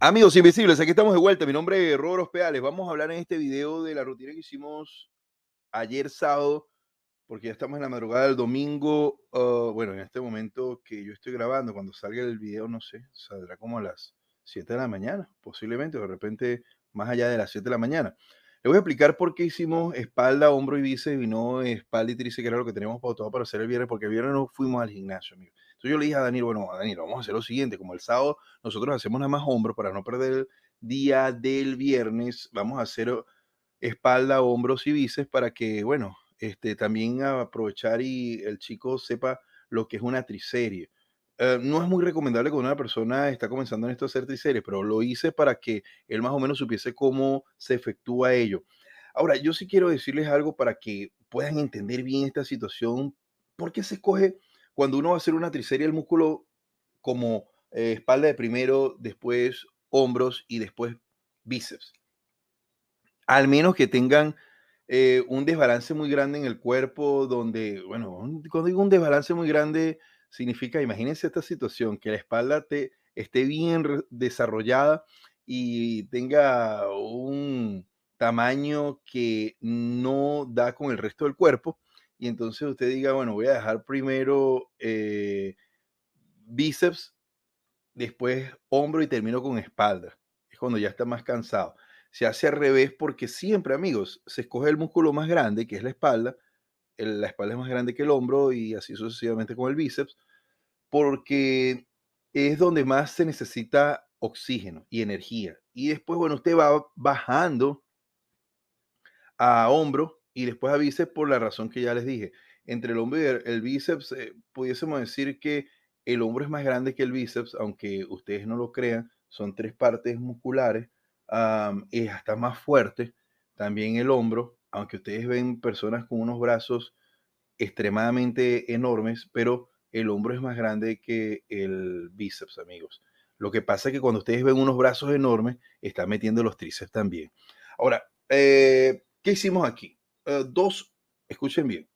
Amigos invisibles, aquí estamos de vuelta. Mi nombre es Roros Peales. Vamos a hablar en este video de la rutina que hicimos ayer sábado porque ya estamos en la madrugada del domingo, ah, bueno, en este momento que yo estoy grabando, cuando salga el video, no sé, saldrá como a las 7 de la mañana, posiblemente, o de repente más allá de las 7 de la mañana. Le voy a explicar por qué hicimos espalda, hombro y bíceps y no espalda y tríceps, que era lo que teníamos pautado para hacer el viernes, porque el viernes no fuimos al gimnasio, amigo. Entonces yo le dije a Daniel, bueno, a Daniel, vamos a hacer lo siguiente, como el sábado nosotros hacemos nada más hombros para no perder el día del viernes, vamos a hacer oh, espalda, hombros y bíceps para que, bueno, este, también aprovechar y el chico sepa lo que es una triserie. Eh, no es muy recomendable cuando una persona está comenzando en esto a hacer triseries, pero lo hice para que él más o menos supiese cómo se efectúa ello. Ahora, yo sí quiero decirles algo para que puedan entender bien esta situación. ¿Por qué se escoge cuando uno va a hacer una triserie el músculo como eh, espalda de primero, después hombros y después bíceps? Al menos que tengan eh, un desbalance muy grande en el cuerpo, donde, bueno, cuando digo un desbalance muy grande, significa, imagínense esta situación, que la espalda te, esté bien desarrollada y tenga un tamaño que no da con el resto del cuerpo. Y entonces usted diga, bueno, voy a dejar primero eh, bíceps, después hombro y termino con espalda. Es cuando ya está más cansado se hace al revés porque siempre, amigos, se escoge el músculo más grande, que es la espalda, la espalda es más grande que el hombro y así sucesivamente con el bíceps, porque es donde más se necesita oxígeno y energía. Y después, bueno, usted va bajando a hombro y después a bíceps por la razón que ya les dije. Entre el hombro y el, bíceps, eh, pudiésemos decir que el hombro es más grande que el bíceps, aunque ustedes no lo crean, son tres partes musculares es hasta más fuerte, también el hombro, aunque ustedes ven personas con unos brazos extremadamente enormes, pero el hombro es más grande que el bíceps, amigos. Lo que pasa es que cuando ustedes ven unos brazos enormes, están metiendo los tríceps también. Ahora, eh, ¿qué hicimos aquí? Eh, dos, escuchen bien,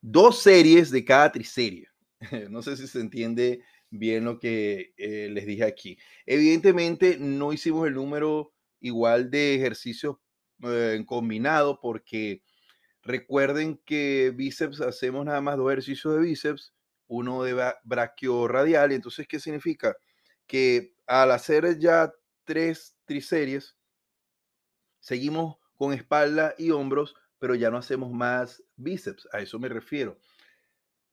dos series de cada triserie. no sé si se entiende bien lo que eh, les dije aquí. Evidentemente no hicimos el número igual de ejercicios en eh, combinado porque recuerden que bíceps hacemos nada más dos ejercicios de bíceps, uno de brachioradial. Entonces, ¿qué significa? Que al hacer ya tres triseries, seguimos con espalda y hombros, pero ya no hacemos más bíceps. A eso me refiero.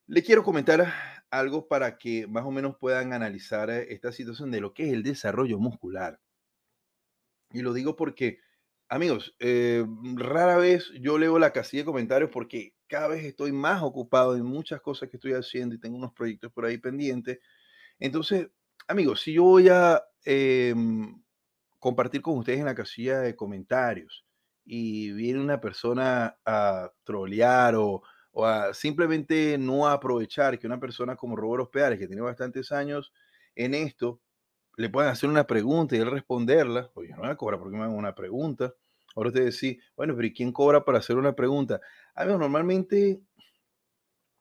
Le quiero comentar algo para que más o menos puedan analizar eh, esta situación de lo que es el desarrollo muscular. Y lo digo porque, amigos, eh, mm, rara vez yo leo la casilla de comentarios porque cada vez estoy más ocupado en muchas cosas que estoy haciendo y tengo unos proyectos por ahí pendientes. Entonces, amigos, si yo voy a em, compartir con ustedes en la casilla de comentarios y viene una persona a trolear o o simplemente no aprovechar que una persona como Roberto Peares, que tiene bastantes años en esto, le puedan hacer una pregunta y él responderla. Pues, Oye, no voy a porque me hagan una pregunta. Ahora usted dice, bueno, pero ¿y quién cobra para hacer una pregunta? Amigos, normalmente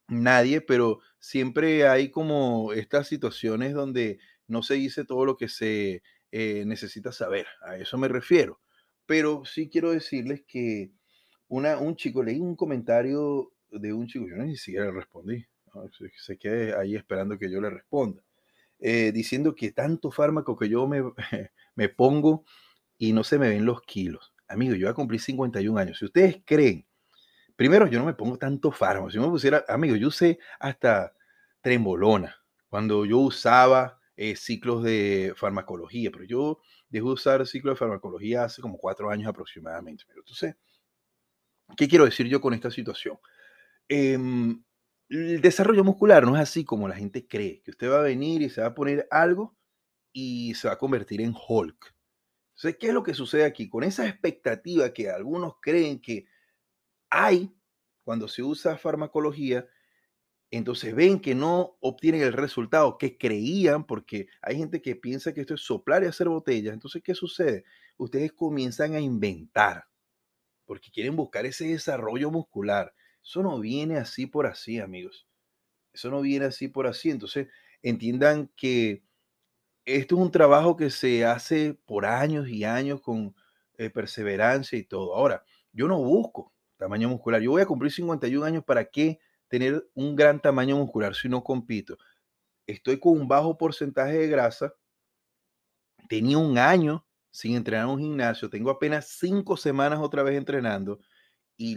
nadie, pero siempre hay como estas situaciones donde no se dice todo lo que se eh, necesita saber. A eso me refiero. Pero sí quiero decirles que una, un chico leí un comentario de un chico, yo ni siquiera le respondí, se, quede ahí esperando que yo le responda, eh, diciendo que tanto fármaco que yo me, me pongo y no se me ven los kilos. Amigo, yo ya cumplí 51 años. Si ustedes creen, primero yo no me pongo tanto fármaco. Si me pusiera, amigo, yo usé hasta trembolona cuando yo usaba eh, ciclos de farmacología, pero yo dejé de usar ciclos de farmacología hace como cuatro años aproximadamente. Pero entonces, ¿qué quiero decir yo con esta situación? Em, el desarrollo muscular no es así como la gente cree, que usted va a venir y se va a poner algo y se va a convertir en Hulk. Entonces, ¿qué es lo que sucede aquí? Con esa expectativa que algunos creen que hay cuando se usa farmacología, entonces ven que no obtienen el resultado que creían, porque hay gente que piensa que esto es soplar y hacer botellas. Entonces, ¿qué sucede? Ustedes comienzan a inventar, porque quieren buscar ese desarrollo muscular. Eso no viene así por así, amigos. Eso no viene así por así. Entonces, entiendan que esto es un trabajo que se hace por años y años con eh, perseverancia y todo. Ahora, yo no busco tamaño muscular. Yo voy a cumplir 51 años para qué tener un gran tamaño muscular si no compito. Estoy con un bajo porcentaje de grasa. Tenía un año sin entrenar en un gimnasio. Tengo apenas cinco semanas otra vez entrenando. Y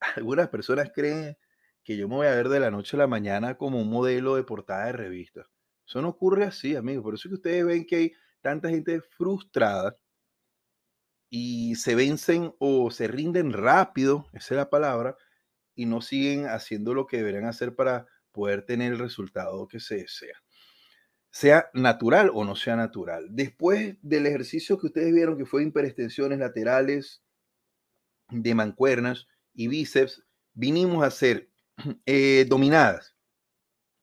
algunas personas creen que yo me voy a ver de la noche a la mañana como un modelo de portada de revista. Eso no ocurre así, amigos. Por eso es que ustedes ven que hay tanta gente frustrada y se vencen o se rinden rápido, esa es la palabra, y no siguen haciendo lo que deberían hacer para poder tener el resultado que se desea. Sea natural o no sea natural. Después del ejercicio que ustedes vieron, que fue hiperextensiones laterales de mancuernas, y bíceps, vinimos a hacer eh, dominadas.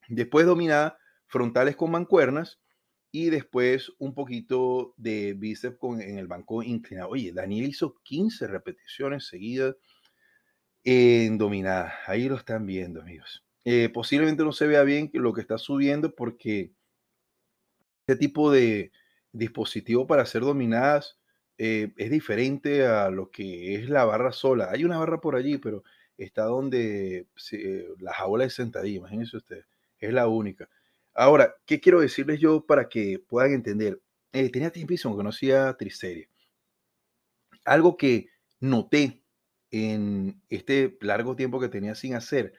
Después dominadas frontales con mancuernas y después un poquito de bíceps con, en el banco inclinado. Oye, Daniel hizo 15 repeticiones seguidas en dominadas. Ahí lo están viendo, amigos. Eh, posiblemente no se vea bien lo que está subiendo porque este tipo de dispositivo para hacer dominadas eh, es diferente a lo que es la barra sola. Hay una barra por allí, pero está donde eh, la jaula de sentadilla, imagínense ustedes, es la única. Ahora, ¿qué quiero decirles yo para que puedan entender? Eh, tenía tiempo que no hacía triserie. Algo que noté en este largo tiempo que tenía sin hacer,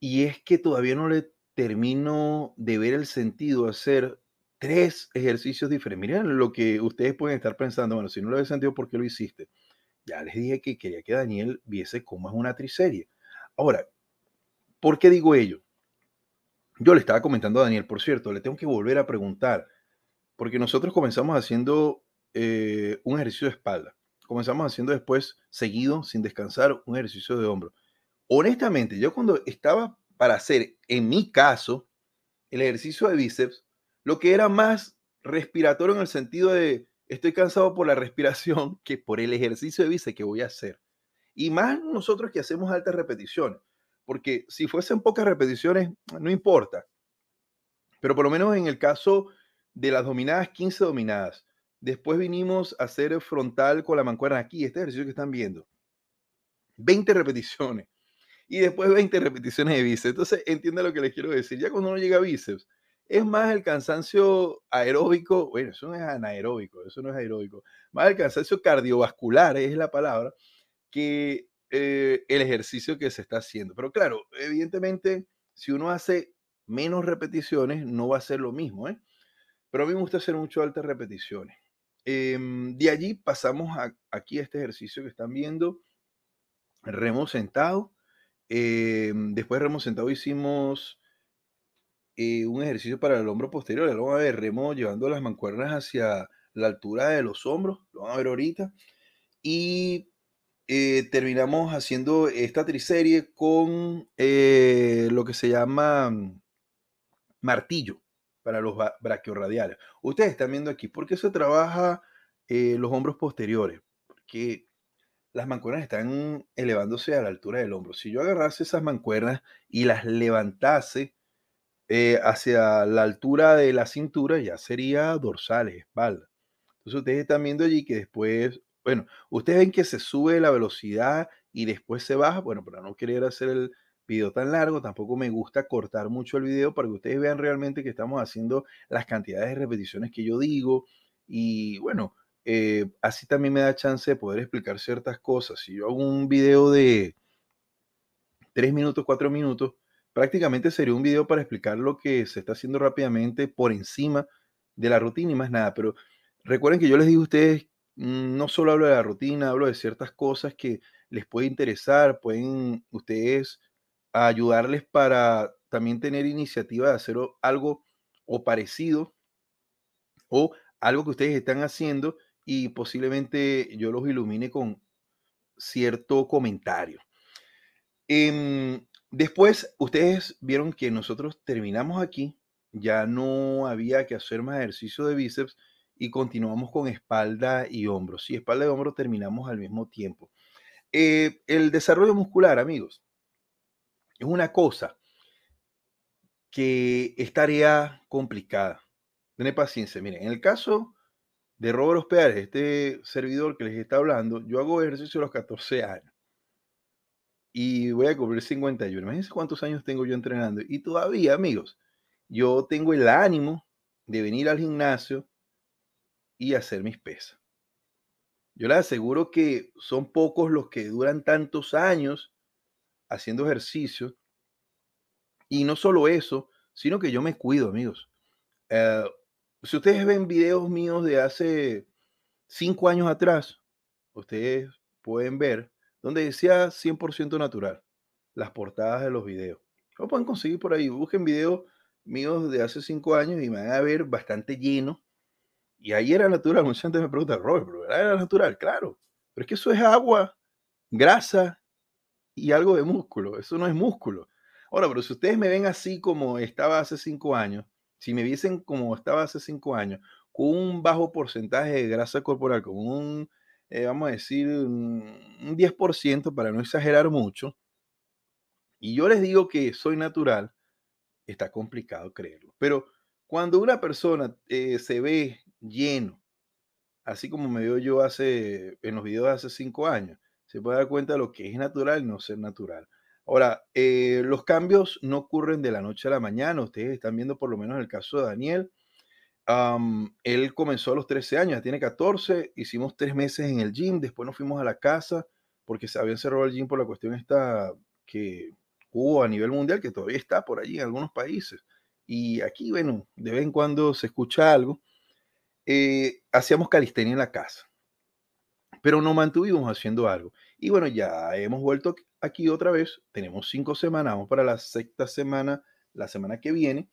y es que todavía no le termino de ver el sentido hacer tres ejercicios diferentes. Miren lo que ustedes pueden estar pensando, bueno, si no lo había sentido, ¿por qué lo hiciste? Ya les dije que quería que Daniel viese cómo es una triserie. Ahora, ¿por qué digo ello? Yo le estaba comentando a Daniel, por cierto, le tengo que volver a preguntar, porque nosotros comenzamos haciendo eh, un ejercicio de espalda, comenzamos haciendo después, seguido, sin descansar, un ejercicio de hombro. Honestamente, yo cuando estaba para hacer, en mi caso, el ejercicio de bíceps, lo que era más respiratorio en el sentido de estoy cansado por la respiración que por el ejercicio de bíceps que voy a hacer. Y más nosotros que hacemos altas repeticiones, porque si fuesen pocas repeticiones, no importa. Pero por lo menos en el caso de las dominadas, 15 dominadas. Después vinimos a hacer frontal con la mancuerna aquí, este ejercicio que están viendo. 20 repeticiones. Y después 20 repeticiones de bíceps. Entonces, entienda lo que les quiero decir. Ya cuando uno llega a bíceps, es más el cansancio aeróbico, bueno, eso no es anaeróbico, eso no es aeróbico, más el cansancio cardiovascular es la palabra, que eh, el ejercicio que se está haciendo. Pero claro, evidentemente, si uno hace menos repeticiones, no va a ser lo mismo, ¿eh? Pero a mí me gusta hacer mucho altas repeticiones. Em, de allí pasamos a, aquí a este ejercicio que están viendo, remo sentado. Em, después de remo sentado hicimos eh, un ejercicio para el hombro posterior. lo a ver, remo llevando las mancuernas hacia la altura de los hombros, lo vamos a ver ahorita. Y eh, terminamos haciendo esta triserie con eh, lo que se llama martillo para los brachioradiales. Ustedes están viendo aquí, ¿por qué se trabaja los hombros posteriores? Porque las mancuernas están elevándose a la altura del hombro. Si yo agarrase esas mancuernas y las levantase eh, hacia la altura de la cintura ya sería dorsal, espalda. Entonces ustedes están viendo allí que después, bueno, ustedes ven que se sube la velocidad y después se baja. Bueno, para no querer hacer el video tan largo, tampoco me gusta cortar mucho el video para que ustedes vean realmente que estamos haciendo las cantidades de repeticiones que yo digo. Y bueno, eh, así también me da chance de poder explicar ciertas cosas. Si yo hago un video de 3 minutos, 4 minutos, prácticamente sería un video para explicar lo que se está haciendo rápidamente por encima de la rutina y más nada. Pero recuerden que yo les digo a ustedes, mm, no solo hablo de la rutina, hablo de ciertas cosas que les puede interesar, pueden ustedes ayudarles para también tener iniciativa de hacer algo o parecido o algo que ustedes están haciendo y posiblemente yo los ilumine con cierto comentario. Em, Después, ustedes vieron que nosotros terminamos aquí, ya no había que hacer más ejercicio de bíceps y continuamos con espalda y hombros. Sí, espalda y hombro terminamos al mismo tiempo. Eh, el desarrollo muscular, amigos, es una cosa que es tarea complicada. Tened paciencia. Miren, en el caso de Robert Ospeares, este servidor que les está hablando, yo hago ejercicio a los 14 años y voy a cubrir 51. Imagínense cuántos años tengo yo entrenando. Y todavía, amigos, yo tengo el ánimo de venir al gimnasio y hacer mis pesas. Yo les aseguro que son pocos los que duran tantos años haciendo ejercicio. Y no solo eso, sino que yo me cuido, amigos. Eh, si ustedes ven videos míos de hace cinco años atrás, ustedes pueden ver donde decía 100% natural, las portadas de los videos. Lo pueden conseguir por ahí, busquen videos míos de hace cinco años y me van a ver bastante lleno. Y ahí era natural, mucha gente me pregunta, Robert, pero era natural, claro. Pero es que eso es agua, grasa y algo de músculo, eso no es músculo. Ahora, pero si ustedes me ven así como estaba hace cinco años, si me viesen como estaba hace cinco años, con un bajo porcentaje de grasa corporal, con un eh, vamos a decir, un 10% para no exagerar mucho, y yo les digo que soy natural, está complicado creerlo. Pero cuando una persona eh, se ve lleno, así como me veo yo hace, en los videos hace cinco años, se puede dar cuenta de lo que es natural y no ser natural. Ahora, eh, los cambios no ocurren de la noche a la mañana. Ustedes están viendo por lo menos el caso de Daniel él comenzó a los 13 años, ya tiene 14, hicimos tres meses en el gym, después nos fuimos a la casa porque se habían cerrado el gym por la cuestión esta que hubo a nivel mundial, que todavía está por allí en algunos países. Y aquí, bueno, de vez en cuando se escucha algo. Eh, hacíamos calistenia en la casa, pero no mantuvimos haciendo algo. Y bueno, ya hemos vuelto aquí otra vez, tenemos cinco semanas, vamos para la sexta semana, la semana que viene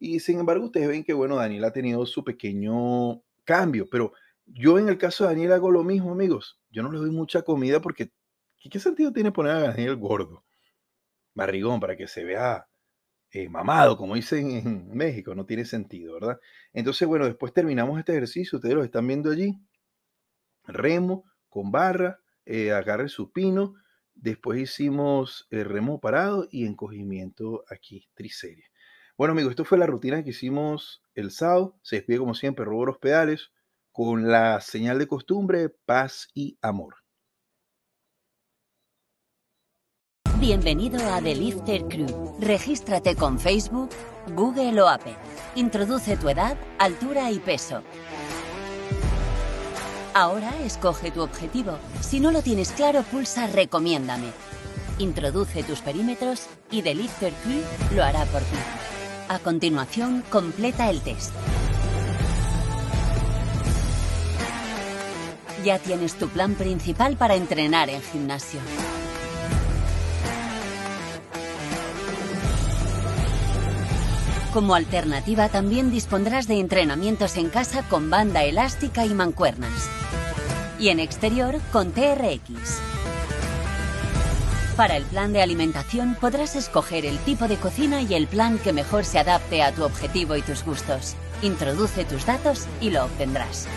y sin embargo, ustedes ven que, bueno, Daniel ha tenido su pequeño cambio, pero yo en el caso de Daniel hago lo mismo, amigos. Yo no le doy mucha comida porque ¿qué, sentido tiene poner a Daniel gordo? Barrigón, para que se vea eh, mamado, como dicen en México, no tiene sentido, ¿verdad? Entonces, bueno, después terminamos este ejercicio, ustedes lo están viendo allí. Remo con barra, eh, agarre su pino. después hicimos el remo parado y encogimiento aquí, triserie. Bueno, amigos, esto fue la rutina que hicimos el sábado. Se despide como siempre los pedales con la señal de costumbre, paz y amor. Bienvenido a The Lifter Crew. Regístrate con Facebook, Google o Apple. Introduce tu edad, altura y peso. Ahora escoge tu objetivo. Si no lo tienes claro, pulsa Recomiéndame. Introduce tus perímetros y The Lifter Crew lo hará por ti. A continuación, completa el test. Ya tienes tu plan principal para entrenar en gimnasio. Como alternativa también dispondrás de entrenamientos en casa con banda elástica y mancuernas. Y en exterior con TRX. Para el plan de alimentación podrás escoger el tipo de cocina y el plan que mejor se adapte a tu objetivo y tus gustos. Introduce tus datos y lo obtendrás.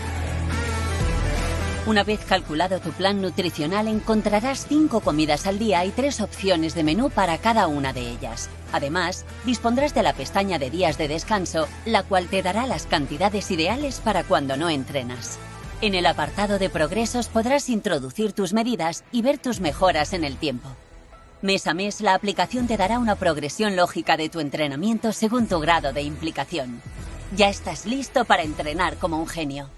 Una vez calculado tu plan nutricional encontrarás 5 comidas al día y 3 opciones de menú para cada una de ellas. Además, dispondrás de la pestaña de días de descanso, la cual te dará las cantidades ideales para cuando no entrenas. En el apartado de progresos podrás introducir tus medidas y ver tus mejoras en el tiempo. Mes a mes, la aplicación te dará una progresión lógica de tu entrenamiento según tu grado de implicación. Ya estás listo para entrenar como un genio.